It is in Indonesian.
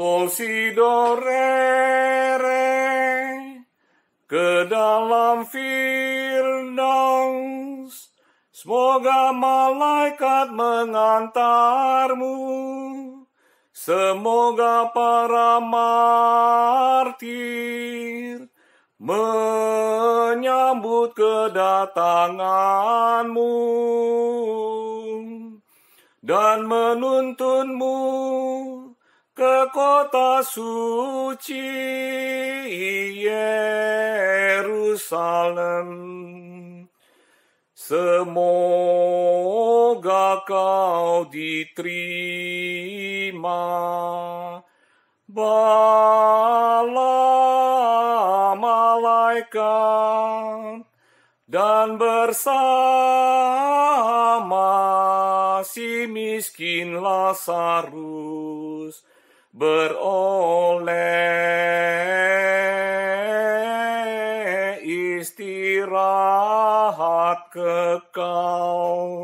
Sol si do re re ke dalam firdaus semoga malaikat mengantarmu semoga para martir menyambut kedatanganmu dan menuntunmu ke kota suci Yerusalem. Semoga kau diterima bala malaikat dan bersama si miskin Lazarus beroleh istirahat kekal.